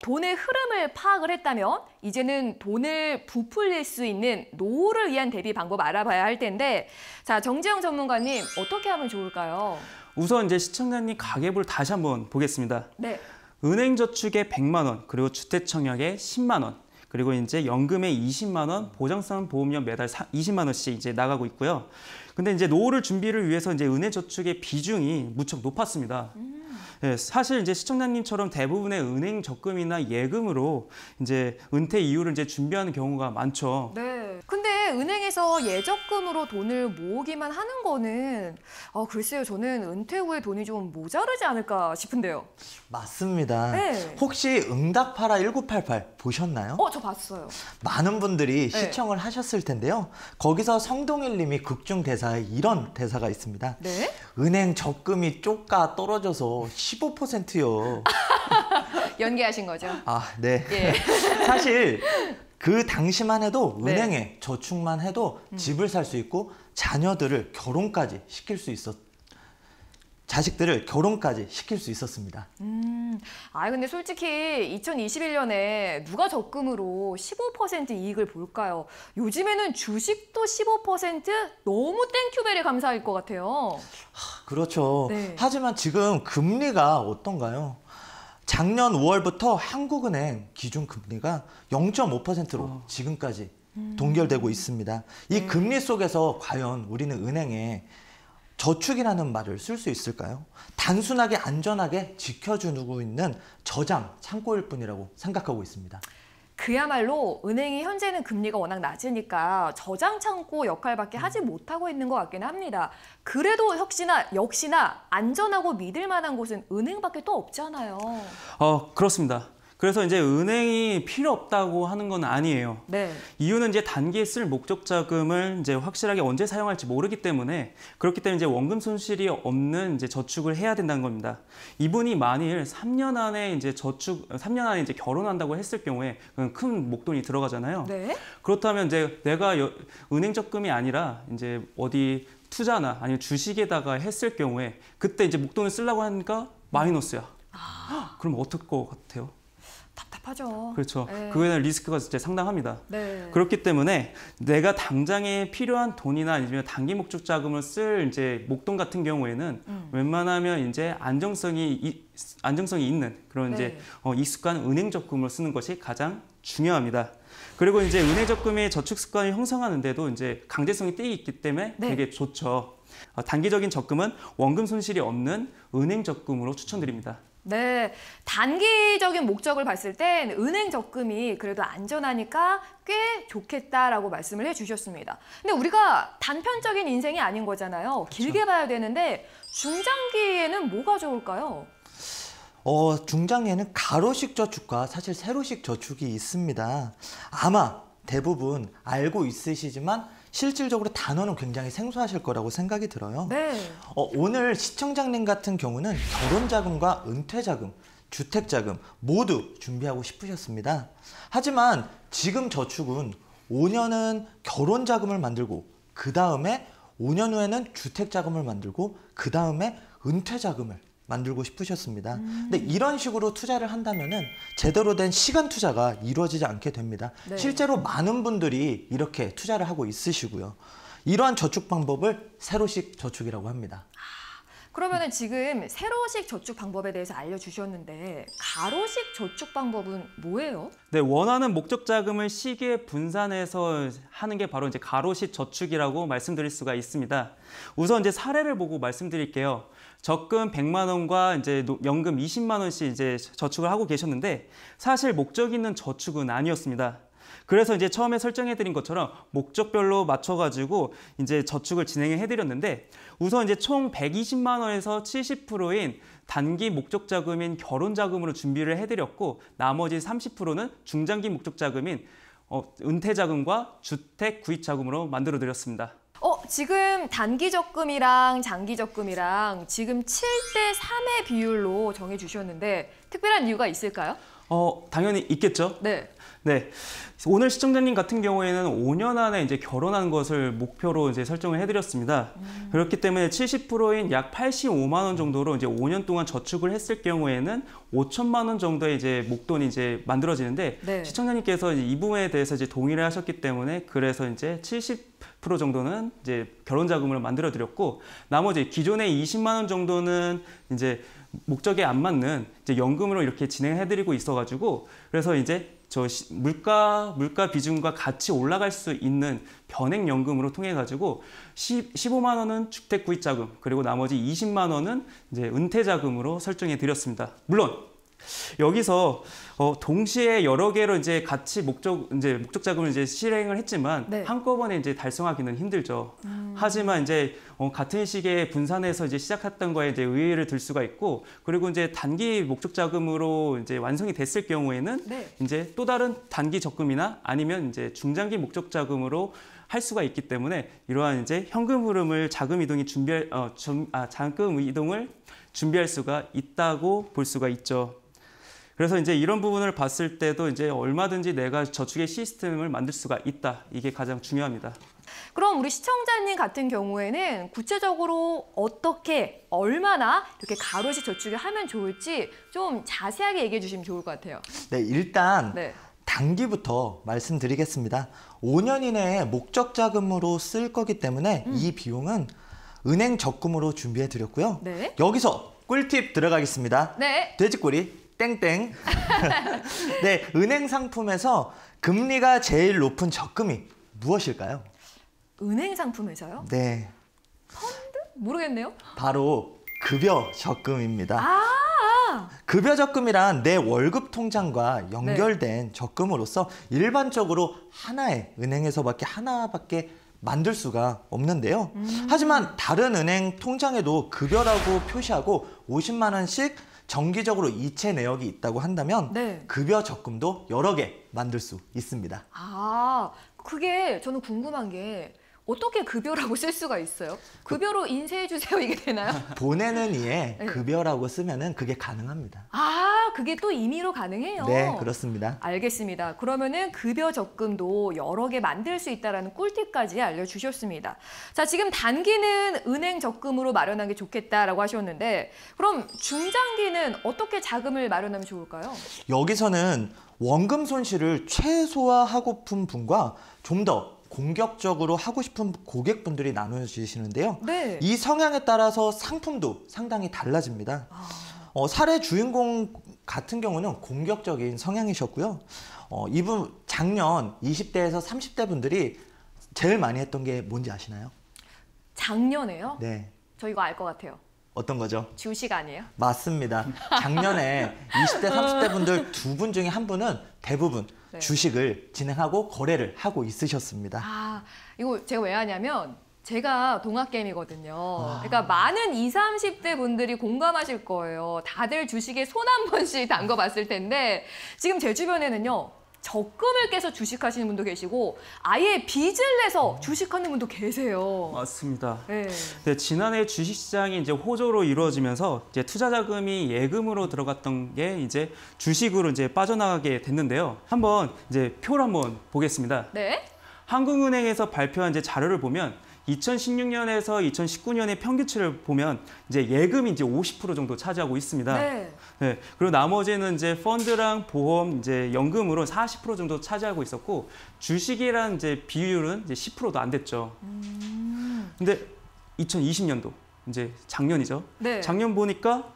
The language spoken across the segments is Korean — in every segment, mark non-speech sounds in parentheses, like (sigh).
돈의 흐름을 파악을 했다면 이제는 돈을 부풀릴 수 있는 노후를 위한 대비 방법 알아봐야 할 텐데 자 정재영 전문가님 어떻게 하면 좋을까요? 우선 이제 시청자님 가계부를 다시 한번 보겠습니다. 네. 은행 저축에 100만 원, 그리고 주택청약에 10만 원, 그리고 이제 연금에 20만 원, 보장성 보험료 매달 20만 원씩 이제 나가고 있고요. 근데 이제 노후를 준비를 위해서 이제 은행 저축의 비중이 무척 높았습니다. 음. 예, 사실 이제 시청자님처럼 대부분의 은행 적금이나 예금으로 이제 은퇴 이후를 이제 준비하는 경우가 많죠. 네. 근데 은행에서 예적금으로 돈을 모으기만 하는 거는 어, 글쎄요 저는 은퇴 후에 돈이 좀 모자르지 않을까 싶은데요. 맞습니다. 네. 혹시 응답하라 1988 보셨나요? 어, 저 봤어요. 많은 분들이 네. 시청을 하셨을 텐데요. 거기서 성동일 님이 극중 대사에 이런 대사가 있습니다. 네? 은행 적금이 쪼까 떨어져서 15%요. (laughs) 연기하신 거죠? 아, 네. 예. (laughs) 사실 그 당시만 해도 네. 은행에 네. 저축만 해도 음. 집을 살 수 있고 자녀들을 결혼까지 시킬 수 있었 자식들을 결혼까지 시킬 수 있었습니다. 음, 아 근데 솔직히 2021년에 누가 적금으로 15% 이익을 볼까요? 요즘에는 주식도 15% 너무 땡큐벨에 감사할 것 같아요. 하, 그렇죠. 네. 하지만 지금 금리가 어떤가요? 작년 5월부터 한국은행 기준금리가 0.5%로 어. 지금까지 음. 동결되고 있습니다. 이 네. 금리 속에서 과연 우리는 은행에 저축이라는 말을 쓸 수 있을까요? 단순하게 안전하게 지켜주고 있는 저장 창고일 뿐이라고 생각하고 있습니다. 그야말로 은행이 현재는 금리가 워낙 낮으니까 저장 창고 역할밖에 음. 하지 못하고 있는 것 같긴 합니다. 그래도 역시나 역시나 안전하고 믿을 만한 곳은 은행밖에 또 없잖아요. 어 그렇습니다. 그래서 이제 은행이 필요 없다고 하는 건 아니에요. 네. 이유는 이제 단기에 쓸 목적 자금을 이제 확실하게 언제 사용할지 모르기 때문에 그렇기 때문에 이제 원금 손실이 없는 이제 저축을 해야 된다는 겁니다. 이분이 만일 3년 안에 이제 저축 3년 안에 이제 결혼한다고 했을 경우에 큰 목돈이 들어가잖아요. 네. 그렇다면 이제 내가 여, 은행 적금이 아니라 이제 어디 투자나 아니면 주식에다가 했을 경우에 그때 이제 목돈을 쓰려고 하니까 마이너스야. 아... 그럼 어떨 것 같아요? 하죠 그렇죠. 네. 그거에 대한 리스크가 진짜 상당합니다. 네. 그렇기 때문에 내가 당장에 필요한 돈이나 아니면 단기 목적 자금을 쓸 이제 목돈 같은 경우에는 음. 웬만하면 이제 안정성이 이, 안정성이 있는 그런 네. 이제 어, 익숙한 은행 적금을 쓰는 것이 가장 중요합니다. 그리고 이제 은행 적금의 저축 습관을 형성하는데도 이제 강제성이 떼 있기 때문에 네. 되게 좋죠. 어, 단기적인 적금은 원금 손실이 없는 은행 적금으로 추천드립니다. 네, 단기적인 목적을 봤을 땐 은행 적금이 그래도 안전하니까 꽤 좋겠다라고 말씀을 해주셨습니다. 근데 우리가 단편적인 인생이 아닌 거잖아요. 그렇죠. 길게 봐야 되는데 중장기에는 뭐가 좋을까요? 어, 중장기에는 가로식 저축과 사실 세로식 저축이 있습니다. 아마 대부분 알고 있으시지만 실질적으로 단어는 굉장히 생소하실 거라고 생각이 들어요. 네. 어, 오늘 시청장님 같은 경우는 결혼 자금과 은퇴 자금, 주택 자금 모두 준비하고 싶으셨습니다. 하지만 지금 저축은 5년은 결혼 자금을 만들고 그 다음에 5년 후에는 주택 자금을 만들고 그 다음에 은퇴 자금을 만들고 싶으셨습니다. 음. 근데 이런 식으로 투자를 한다면은 제대로 된 시간 투자가 이루어지지 않게 됩니다. 네. 실제로 많은 분들이 이렇게 투자를 하고 있으시고요. 이러한 저축 방법을 새로식 저축이라고 합니다. 아, 그러면 지금 세로식 저축 방법에 대해서 알려주셨는데 가로식 저축 방법은 뭐예요? 네, 원하는 목적 자금을 시기에 분산해서 하는 게 바로 이제 가로식 저축이라고 말씀드릴 수가 있습니다. 우선 이제 사례를 보고 말씀드릴게요. 적금 100만 원과 이제 연금 20만 원씩 이제 저축을 하고 계셨는데 사실 목적 있는 저축은 아니었습니다. 그래서 이제 처음에 설정해드린 것처럼 목적별로 맞춰가지고 이제 저축을 진행해드렸는데 우선 이제 총 120만 원에서 70%인 단기 목적 자금인 결혼 자금으로 준비를 해드렸고 나머지 30%는 중장기 목적 자금인 어, 은퇴 자금과 주택 구입 자금으로 만들어드렸습니다. 어, 지금 단기 적금이랑 장기 적금이랑 지금 7대 3의 비율로 정해주셨는데 특별한 이유가 있을까요? 어, 당연히 있겠죠. 네. 네. 오늘 시청자님 같은 경우에는 5년 안에 이제 결혼한 것을 목표로 이제 설정을 해드렸습니다. 음. 그렇기 때문에 70%인 약 85만 원 정도로 이제 5년 동안 저축을 했을 경우에는 5천만 원 정도의 이제 목돈이 이제 만들어지는데 네. 시청자님께서 이 부분에 대해서 이제 동의를 하셨기 때문에 그래서 이제 70 프로 정도는 이제 결혼 자금으로 만들어 드렸고 나머지 기존의 20만 원 정도는 이제 목적에 안 맞는 이제 연금으로 이렇게 진행해드리고 있어가지고 그래서 이제 저 물가 물가 비중과 같이 올라갈 수 있는 변액 연금으로 통해 가지고 1 5만 원은 주택 구입 자금 그리고 나머지 20만 원은 이제 은퇴 자금으로 설정해 드렸습니다. 물론 여기서 어, 동시에 여러 개로 이제 같이 목적 이제 목적 자금을 이제 실행을 했지만 네. 한꺼번에 이제 달성하기는 힘들죠. 음. 하지만 이제 어, 같은 시기에 분산해서 이제 시작했던 거에 이제 의의를 들 수가 있고 그리고 이제 단기 목적 자금으로 이제 완성이 됐을 경우에는 네. 이제 또 다른 단기 적금이나 아니면 이제 중장기 목적 자금으로 할 수가 있기 때문에 이러한 이제 현금 흐름을 자금 이동이 준비할 어, 좀, 아, 자금 이동을 준비할 수가 있다고 볼 수가 있죠. 그래서 이제 이런 부분을 봤을 때도 이제 얼마든지 내가 저축의 시스템을 만들 수가 있다. 이게 가장 중요합니다. 그럼 우리 시청자님 같은 경우에는 구체적으로 어떻게 얼마나 이렇게 가로시 저축을 하면 좋을지 좀 자세하게 얘기해 주시면 좋을 것 같아요. 네, 일단 네. 단기부터 말씀드리겠습니다. 5년 이내에 목적 자금으로 쓸 거기 때문에 음. 이 비용은 은행 적금으로 준비해 드렸고요. 네. 여기서 꿀팁 들어가겠습니다. 네. 돼지꼬리 땡땡. (laughs) 네, 은행 상품에서 금리가 제일 높은 적금이 무엇일까요? 은행 상품에서요? 네. 펀드? 모르겠네요. 바로 급여 적금입니다. 아, 아! 급여 적금이란 내 월급 통장과 연결된 네. 적금으로서 일반적으로 하나의 은행에서밖에 하나밖에 만들 수가 없는데요. 음. 하지만 다른 은행 통장에도 급여라고 표시하고 50만 원씩 정기적으로 이체 내역이 있다고 한다면 네. 급여 적금도 여러 개 만들 수 있습니다. 아, 그게 저는 궁금한 게 어떻게 급여라고 쓸 수가 있어요? 급여로 인쇄해 주세요 이게 되나요? (laughs) 보내는 이에 네. 급여라고 쓰면은 그게 가능합니다. 아 그게 또 임의로 가능해요. 네 그렇습니다. 알겠습니다. 그러면은 급여 적금도 여러 개 만들 수 있다라는 꿀팁까지 알려주셨습니다. 자 지금 단기는 은행 적금으로 마련한 게 좋겠다라고 하셨는데 그럼 중장기는 어떻게 자금을 마련하면 좋을까요? 여기서는 원금 손실을 최소화하고픈 분과 좀더 공격적으로 하고 싶은 고객분들이 나눠지시는데요. 네. 이 성향에 따라서 상품도 상당히 달라집니다. 어, 사례 주인공 같은 경우는 공격적인 성향이셨고요. 어, 이분 작년 20대에서 30대 분들이 제일 많이 했던 게 뭔지 아시나요? 작년에요? 네. 저 이거 알 것 같아요. 어떤 거죠? 주식 아니에요? 맞습니다. 작년에 20대, (laughs) 30대 분들 두 분 중에 한 분은 대부분 네. 주식을 진행하고 거래를 하고 있으셨습니다. 아, 이거 제가 왜 하냐면 제가 동학개미거든요. 와. 아. 그러니까 많은 20, 30대 분들이 공감하실 거예요. 다들 주식에 손 한 번씩 담궈봤을 텐데 지금 제 주변에는요. 적금을 깨서 주식하시는 분도 계시고 아예 빚을 내서 음. 주식하는 분도 계세요. 맞습니다. 네. 네, 지난해 주식시장이 이제 호조로 이루어지면서 이제 투자 자금이 예금으로 들어갔던 게 이제 주식으로 이제 빠져나가게 됐는데요. 한번 이제 표를 한번 보겠습니다. 네. 한국은행에서 발표한 이제 자료를 보면 2016년에서 2019년의 평균치를 보면 이제 예금이 이제 50% 정도 차지하고 있습니다. 네. 네, 그리고 나머지는 이제 펀드랑 보험, 이제 연금으로 40% 정도 차지하고 있었고 주식이란 이제 비율은 이제 10%도 안 됐죠. 음. 근데 2020년도 이제 작년이죠. 네. 작년 보니까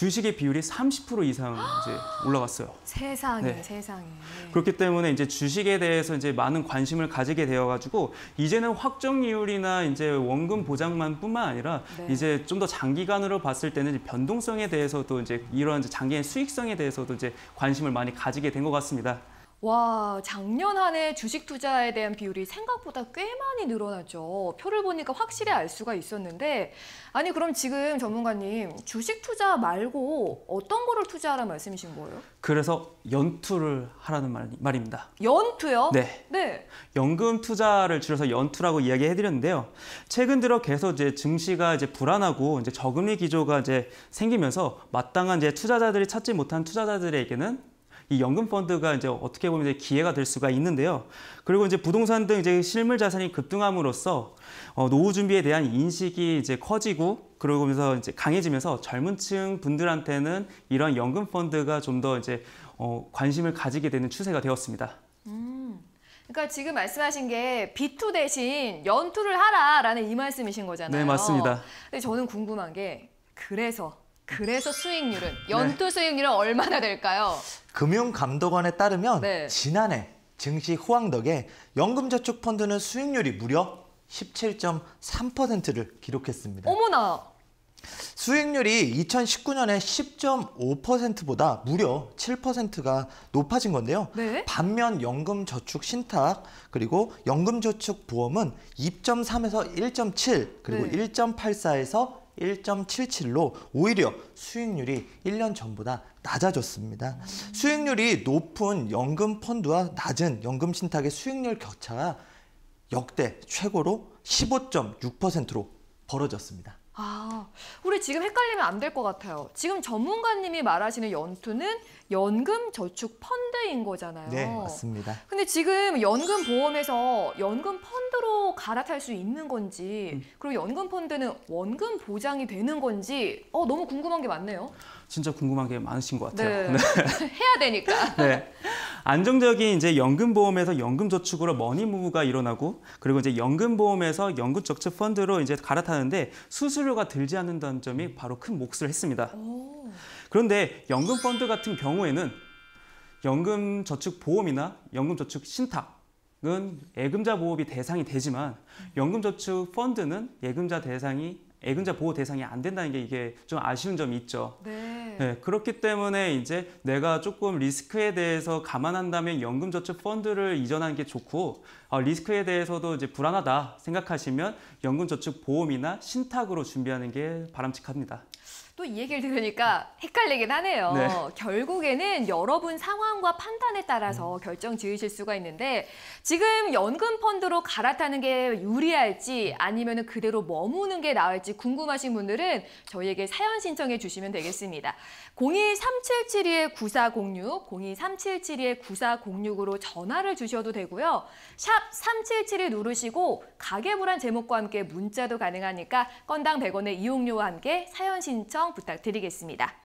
주식의 비율이 30% 이상 이제 (gasps) 올라갔어요. 세상에, 네. 세상에. 그렇기 때문에 이제 주식에 대해서 이제 많은 관심을 가지게 되어가지고 이제는 확정이율이나 이제 원금 보장만뿐만 아니라 네. 이제 좀 더 장기간으로 봤을 때는 변동성에 대해서도 이제 이러한 장기의 수익성에 대해서도 이제 관심을 많이 가지게 된 것 같습니다. 와, 작년 한 해 주식 투자에 대한 비율이 생각보다 꽤 많이 늘어났죠. 표를 보니까 확실히 알 수가 있었는데, 아니, 그럼 지금 전문가님, 주식 투자 말고 어떤 거를 투자하라 말씀이신 거예요? 그래서 연투를 하라는 말, 말입니다. 연투요? 네. 네. 연금 투자를 줄여서 연투라고 이야기해 드렸는데요. 최근 들어 계속 이제 증시가 이제 불안하고 이제 저금리 기조가 이제 생기면서 마땅한 이제 투자자들이 찾지 못한 투자자들에게는 이 연금 펀드가 이제 어떻게 보면 이제 기회가 될 수가 있는데요. 그리고 이제 부동산 등 이제 실물 자산이 급등함으로써 어, 노후 준비에 대한 인식이 이제 커지고 그러면서 이제 강해지면서 젊은층 분들한테는 이런 연금 펀드가 좀 더 이제 어, 관심을 가지게 되는 추세가 되었습니다. 음. 그러니까 지금 말씀하신 게 비투 대신 연투를 하라라는 이 말씀이신 거잖아요. 네, 맞습니다. 근데 저는 궁금한 게 그래서 그래서 수익률은 연도 네. 수익률은 얼마나 될까요? 금융감독원에 따르면 네. 지난해 증시 호황덕에 연금저축펀드는 수익률이 무려 17.3%를 기록했습니다. 어머나! 수익률이 2019년에 10.5%보다 무려 7%가 높아진 건데요. 네? 반면 연금저축 신탁 그리고 연금저축 보험은 2.3에서 1.7 그리고 네. 1.84에서 1.77로 오히려 수익률이 1년 전보다 낮아졌습니다. 수익률이 높은 연금 펀드와 낮은 연금 신탁의 수익률 격차가 역대 최고로 15.6%로 벌어졌습니다. 아, 우리 지금 헷갈리면 안 될 것 같아요. 지금 전문가님이 말하시는 연투는 연금저축펀드인 거잖아요. 네, 맞습니다. 근데 지금 연금보험에서 연금펀드로 갈아탈 수 있는 건지 음. 그리고 연금펀드는 원금 보장이 되는 건지 어, 너무 궁금한 게 많네요. 진짜 궁금한 게 많으신 것 같아요. 네. 네. (laughs) 해야 되니까. (laughs) 네. 안정적인 이제 연금보험에서 연금저축으로 머니무브가 일어나고 그리고 이제 연금보험에서 연금저축펀드로 이제 갈아타는데 수수 수수료가 들지 않는다는 점이 음. 바로 큰 몫을 했습니다. 그런데 연금 펀드 같은 경우에는 연금 저축 보험이나 연금 저축 신탁은 예금자 보호비 대상이 되지만 음. 연금 저축 펀드는 예금자 대상이 예금자 보호 대상이 안 된다는 게 이게 좀 아쉬운 점이 있죠. 네. 네, 그렇기 때문에 이제 내가 조금 리스크에 대해서 감안한다면 연금저축 펀드를 이전하는 게 좋고 어, 리스크에 대해서도 이제 불안하다 생각하시면 연금저축 보험이나 신탁으로 준비하는 게 바람직합니다. 또이 얘기를 들으니까 헷갈리긴 하네요. 네. 결국에는 여러분 상황과 판단에 따라서 음. 결정 지으실 수가 있는데 지금 연금 펀드로 갈아타는 게 유리할지 아니면 그대로 머무는 게 나을지 궁금하신 분들은 저희에게 사연 신청해 주시면 되겠습니다. 02377-9406, 2 02377-9406으로 2 전화를 주셔도 되고요. 샵 3772 누르시고 가계불안 제목과 함께 문자도 가능하니까 건당 100원의 이용료와 함께 사연 신청 시청 부탁드리겠습니다.